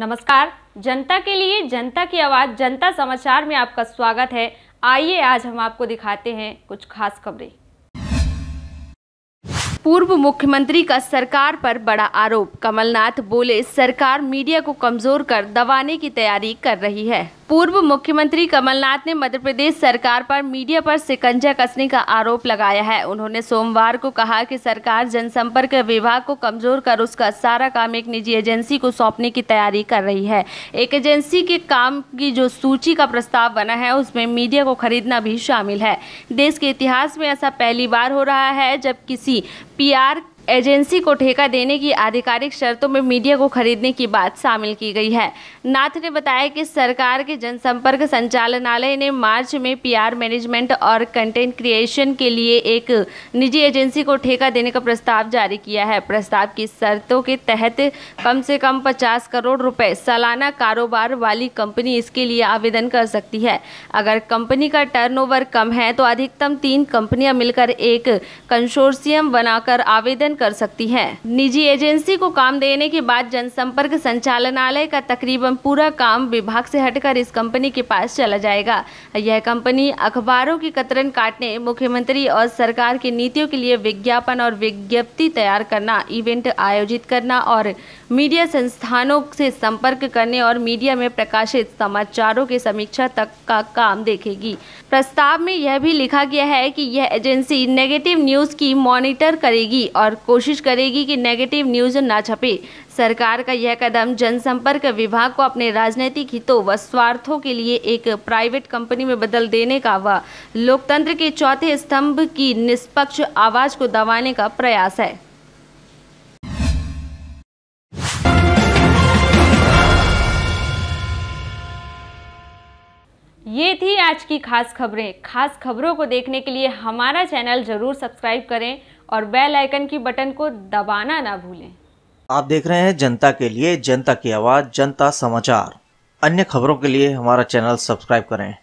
नमस्कार जनता के लिए जनता की आवाज जनता समाचार में आपका स्वागत है आइए आज हम आपको दिखाते हैं कुछ खास खबरें पूर्व मुख्यमंत्री का सरकार पर बड़ा आरोप कमलनाथ बोले सरकार मीडिया को कमजोर कर दबाने की तैयारी कर रही है पूर्व मुख्यमंत्री कमलनाथ ने मध्य प्रदेश सरकार पर मीडिया पर सिकंजा कसने का आरोप लगाया है उन्होंने सोमवार को कहा कि सरकार जनसंपर्क विभाग को कमजोर कर उसका सारा काम एक निजी एजेंसी को सौंपने की तैयारी कर रही है एक एजेंसी के काम की जो सूची का प्रस्ताव बना है उसमें मीडिया को खरीदना भी शामिल है देश के इतिहास में ऐसा पहली बार हो रहा है जब किसी पी एजेंसी को ठेका देने की आधिकारिक शर्तों में मीडिया को खरीदने की बात शामिल की गई है नाथ ने बताया कि सरकार के जनसंपर्क संचालनालय ने मार्च में पीआर मैनेजमेंट और कंटेंट क्रिएशन के लिए एक निजी एजेंसी को ठेका देने का प्रस्ताव जारी किया है प्रस्ताव की शर्तों के तहत कम से कम पचास करोड़ रुपए सालाना कारोबार वाली कंपनी इसके लिए आवेदन कर सकती है अगर कंपनी का टर्न कम है तो अधिकतम तीन कंपनियां मिलकर एक कंसोर्सियम बनाकर आवेदन कर सकती है निजी एजेंसी को काम देने के बाद जनसंपर्क संचालनालय का तकरीबन पूरा काम विभाग से हटकर इस कंपनी के पास चला जाएगा यह कंपनी अखबारों की कतरन काटने मुख्यमंत्री और सरकार की नीतियों के लिए विज्ञापन और विज्ञप्ति तैयार करना इवेंट आयोजित करना और मीडिया संस्थानों से संपर्क करने और मीडिया में प्रकाशित समाचारों के समीक्षा तक का काम देखेगी प्रस्ताव में यह भी लिखा गया है कि यह एजेंसी नेगेटिव न्यूज की मॉनिटर करेगी और कोशिश करेगी कि नेगेटिव न्यूज न छपे सरकार का यह कदम जनसंपर्क विभाग को अपने राजनीतिक हितों व स्वार्थों के लिए एक प्राइवेट कंपनी में बदल देने का व लोकतंत्र के चौथे स्तंभ की निष्पक्ष आवाज को दबाने का प्रयास है ये थी आज की खास खबरें खास खबरों को देखने के लिए हमारा चैनल जरूर सब्सक्राइब करें और बेल आइकन की बटन को दबाना ना भूलें आप देख रहे हैं जनता के लिए जनता की आवाज़ जनता समाचार अन्य खबरों के लिए हमारा चैनल सब्सक्राइब करें